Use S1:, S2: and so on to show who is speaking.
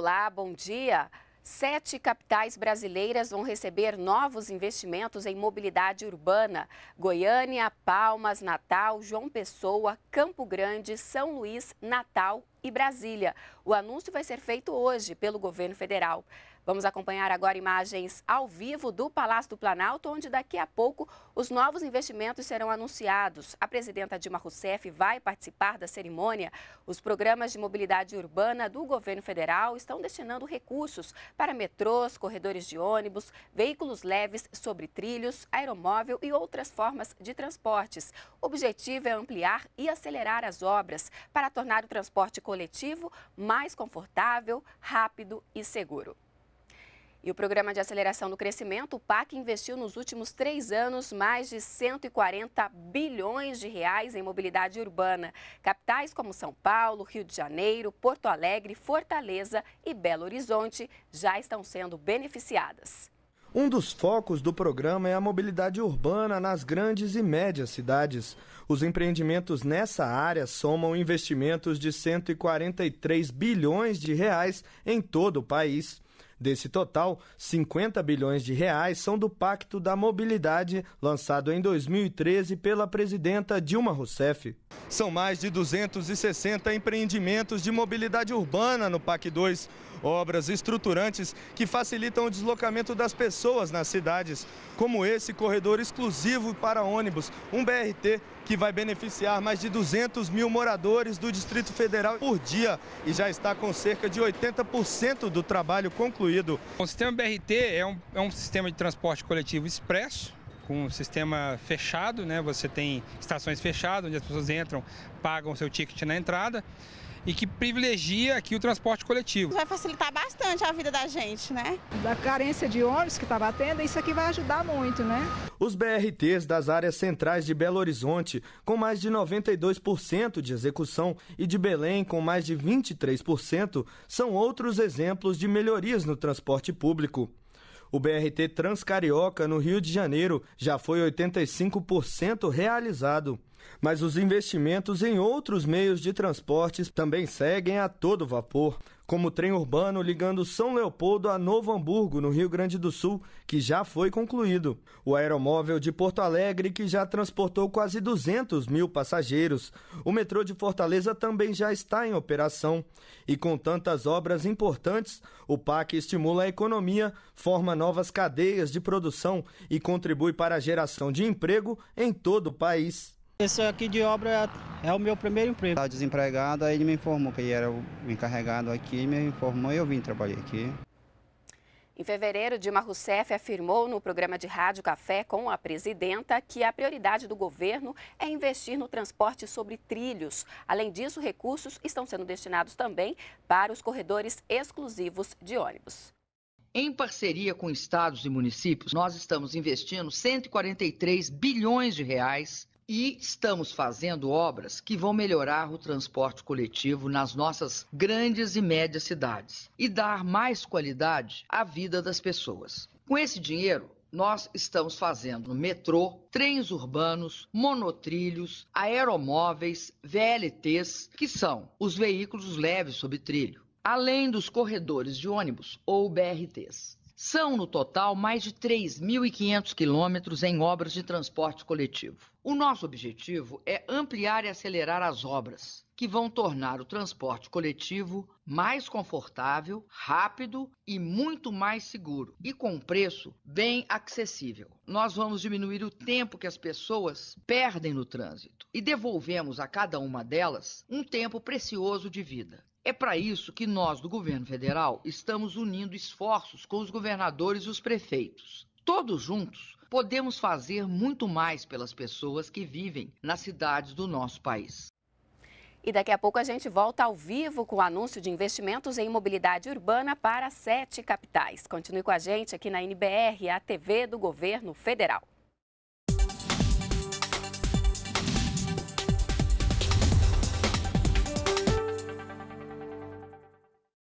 S1: Olá, bom dia. Sete capitais brasileiras vão receber novos investimentos em mobilidade urbana: Goiânia, Palmas, Natal, João Pessoa, Campo Grande, São Luís, Natal e Brasília. O anúncio vai ser feito hoje pelo governo federal. Vamos acompanhar agora imagens ao vivo do Palácio do Planalto, onde daqui a pouco os novos investimentos serão anunciados. A presidenta Dilma Rousseff vai participar da cerimônia. Os programas de mobilidade urbana do governo federal estão destinando recursos para metrôs, corredores de ônibus, veículos leves sobre trilhos, aeromóvel e outras formas de transportes. O objetivo é ampliar e acelerar as obras para tornar o transporte coletivo mais confortável, rápido e seguro. E o Programa de Aceleração do Crescimento, o PAC, investiu nos últimos três anos mais de 140 bilhões de reais em mobilidade urbana. Capitais como São Paulo, Rio de Janeiro, Porto Alegre, Fortaleza e Belo Horizonte já estão sendo beneficiadas.
S2: Um dos focos do programa é a mobilidade urbana nas grandes e médias cidades. Os empreendimentos nessa área somam investimentos de 143 bilhões de reais em todo o país. Desse total, 50 bilhões de reais são do Pacto da Mobilidade, lançado em 2013 pela presidenta Dilma Rousseff. São mais de 260 empreendimentos de mobilidade urbana no PAC 2 obras estruturantes que facilitam o deslocamento das pessoas nas cidades, como esse corredor exclusivo para ônibus, um BRT que vai beneficiar mais de 200 mil moradores do Distrito Federal por dia e já está com cerca de 80% do trabalho concluído. O sistema BRT é um, é um sistema de transporte coletivo expresso, com um sistema fechado, né? Você tem estações fechadas, onde as pessoas entram, pagam seu ticket na entrada e que privilegia aqui o transporte coletivo.
S1: Vai facilitar bastante a vida da gente, né? Da carência de ônibus que está batendo, isso aqui vai ajudar muito, né?
S2: Os BRTs das áreas centrais de Belo Horizonte, com mais de 92% de execução, e de Belém, com mais de 23%, são outros exemplos de melhorias no transporte público. O BRT Transcarioca, no Rio de Janeiro, já foi 85% realizado. Mas os investimentos em outros meios de transportes também seguem a todo vapor, como o trem urbano ligando São Leopoldo a Novo Hamburgo, no Rio Grande do Sul, que já foi concluído, o aeromóvel de Porto Alegre, que já transportou quase 200 mil passageiros, o metrô de Fortaleza também já está em operação. E com tantas obras importantes, o PAC estimula a economia, forma novas cadeias de produção e contribui para a geração de emprego em todo o país. Esse aqui de obra é, é o meu primeiro emprego. Estava desempregado, aí ele me informou que ele era o encarregado aqui, me informou e eu vim trabalhar aqui.
S1: Em fevereiro, Dilma Rousseff afirmou no programa de rádio Café com a presidenta que a prioridade do governo é investir no transporte sobre trilhos. Além disso, recursos estão sendo destinados também para os corredores exclusivos de ônibus.
S3: Em parceria com estados e municípios, nós estamos investindo 143 bilhões de reais e estamos fazendo obras que vão melhorar o transporte coletivo nas nossas grandes e médias cidades e dar mais qualidade à vida das pessoas. Com esse dinheiro, nós estamos fazendo metrô, trens urbanos, monotrilhos, aeromóveis, VLTs, que são os veículos leves sob trilho, além dos corredores de ônibus ou BRTs. São, no total, mais de 3.500 quilômetros em obras de transporte coletivo. O nosso objetivo é ampliar e acelerar as obras que vão tornar o transporte coletivo mais confortável, rápido e muito mais seguro e com um preço bem acessível. Nós vamos diminuir o tempo que as pessoas perdem no trânsito e devolvemos a cada uma delas um tempo precioso de vida. É para isso que nós do governo federal estamos unindo esforços com os governadores e os prefeitos Todos juntos, podemos fazer muito mais pelas pessoas que vivem nas cidades do nosso país.
S1: E daqui a pouco a gente volta ao vivo com o anúncio de investimentos em mobilidade urbana para sete capitais. Continue com a gente aqui na NBR, a TV do Governo Federal.